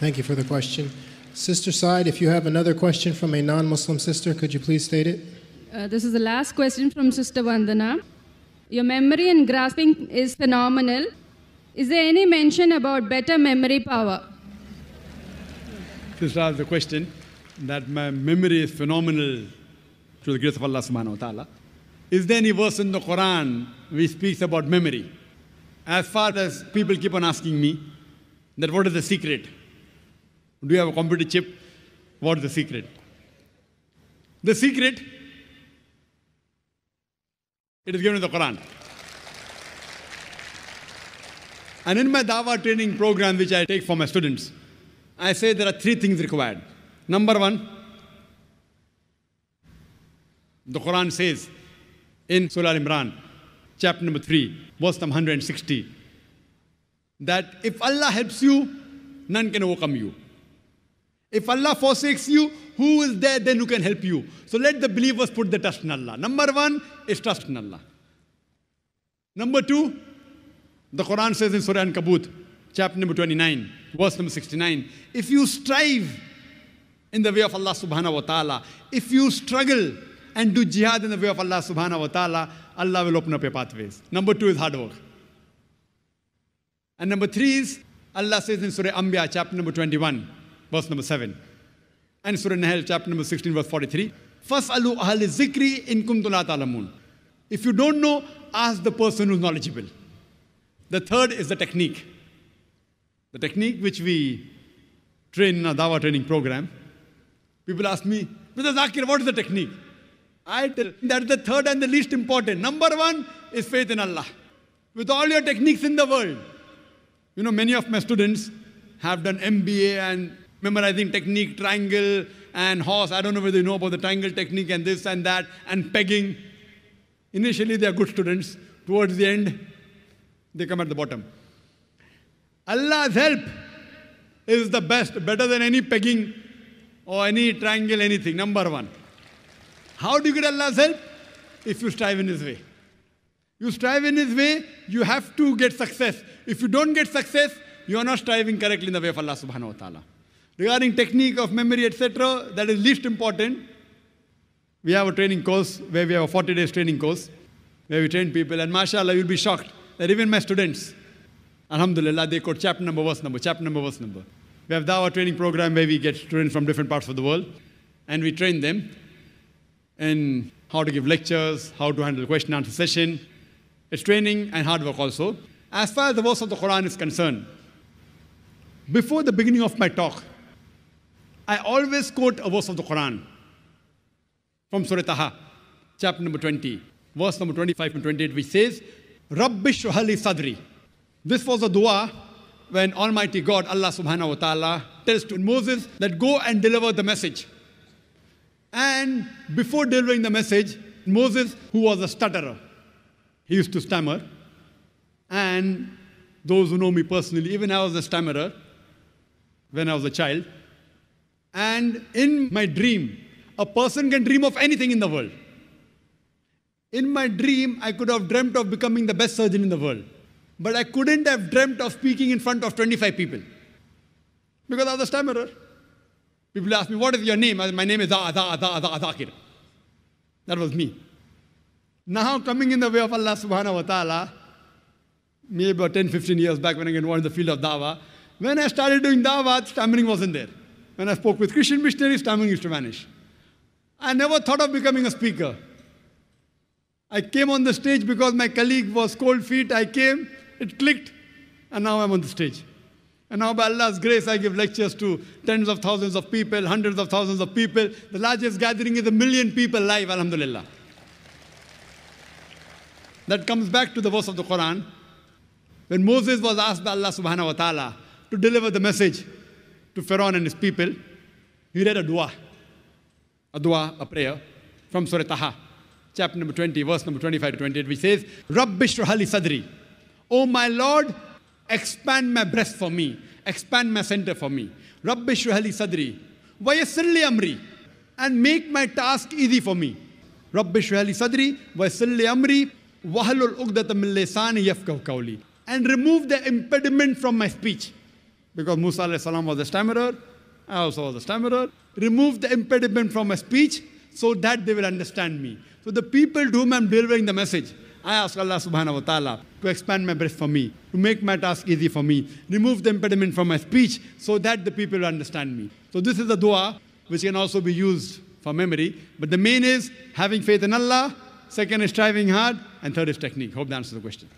Thank you for the question. Sister side, if you have another question from a non Muslim sister, could you please state it? Uh, this is the last question from Sister Vandana. Your memory and grasping is phenomenal. Is there any mention about better memory power? Sister asked the question that my memory is phenomenal to the grace of Allah subhanahu wa ta'ala. Is there any verse in the Quran which speaks about memory? As far as people keep on asking me, that what is the secret? Do you have a computer chip? What's the secret? The secret, it is given in the Quran. And in my Dawa training program, which I take for my students, I say there are three things required. Number one, the Quran says in Surah Imran, chapter number 3, verse number 160, that if Allah helps you, none can overcome you. If Allah forsakes you, who is there then who can help you? So let the believers put the trust in Allah. Number one is trust in Allah. Number two, the Quran says in Surah An-Kabut, chapter number 29, verse number 69, if you strive in the way of Allah subhanahu wa ta'ala, if you struggle and do jihad in the way of Allah subhanahu wa ta'ala, Allah will open up your pathways. Number two is hard work. And number three is, Allah says in Surah Anbiya, chapter number 21, verse number 7. And Surah Nahl, chapter number 16, verse 43. Fas'alu ahl zikri in kuntum ta'lamun. If you don't know, ask the person who's knowledgeable. The third is the technique. The technique which we train in our Dawa training program. People ask me, Mr. Zakir, what is the technique? I tell that is the third and the least important. Number one is faith in Allah. With all your techniques in the world. You know, many of my students have done MBA and memorizing technique, triangle and horse. I don't know whether you know about the triangle technique and this and that and pegging. Initially, they are good students. Towards the end, they come at the bottom. Allah's help is the best, better than any pegging or any triangle, anything. Number one. How do you get Allah's help? If you strive in His way. You strive in His way, you have to get success. If you don't get success, you are not striving correctly in the way of Allah subhanahu wa ta'ala. Regarding technique of memory, etc., that is least important. We have a training course where we have a 40 days training course where we train people, and mashallah, you'll be shocked that even my students, alhamdulillah, they quote chapter number, verse number, chapter number, verse number. We have Dawah training program where we get students from different parts of the world and we train them in how to give lectures, how to handle question answer session. It's training and hard work also. As far as the verse of the Quran is concerned, before the beginning of my talk, I always quote a verse of the Quran from Surah Taha, chapter number 20, verse number 25 and 28, which says, Rabbish Shuhali Sadri. This was a dua when Almighty God, Allah subhanahu wa ta'ala, tells to Moses that go and deliver the message. And before delivering the message, Moses, who was a stutterer, he used to stammer. And those who know me personally, even I was a stammerer when I was a child. And in my dream, a person can dream of anything in the world. In my dream, I could have dreamt of becoming the best surgeon in the world. But I couldn't have dreamt of speaking in front of 25 people because I was a stammerer. People ask me, What is your name? I said, My name is Za, Za, Za, Za, Zakir. That was me. Now, coming in the way of Allah subhanahu wa ta'ala, maybe about 10, 15 years back when I got involved in the field of dawah, when I started doing dawah, stammering wasn't there. When I spoke with Christian missionaries, stammering used to vanish. I never thought of becoming a speaker. I came on the stage because my colleague was cold feet. I came, it clicked, and now I'm on the stage. And now, by Allah's grace, I give lectures to tens of thousands of people, hundreds of thousands of people. The largest gathering is a million people live, alhamdulillah. That comes back to the verse of the Quran. When Moses was asked by Allah subhanahu wa ta'ala to deliver the message, to Pharaoh and his people, he read a dua, a dua, a prayer from Surah Taha, chapter number 20, verse number 25 to 28, which says, Rabbish Sadri, O my Lord, expand my breast for me, expand my center for me. Rabbish Rahali Sadri, Vayasirli Amri, and make my task easy for me. Rabbish Rahali Sadri, Vayasirli Amri, Wahalul Ugdatam Lesani Kauli, and remove the impediment from my speech because Musa salam was a stammerer, I also was a stammerer. Remove the impediment from my speech so that they will understand me. So the people to whom I'm delivering the message, I ask Allah subhanahu wa ta'ala to expand my breath for me, to make my task easy for me, remove the impediment from my speech so that the people will understand me. So this is a dua which can also be used for memory. But the main is having faith in Allah, second is striving hard, and third is technique. Hope that answers the question.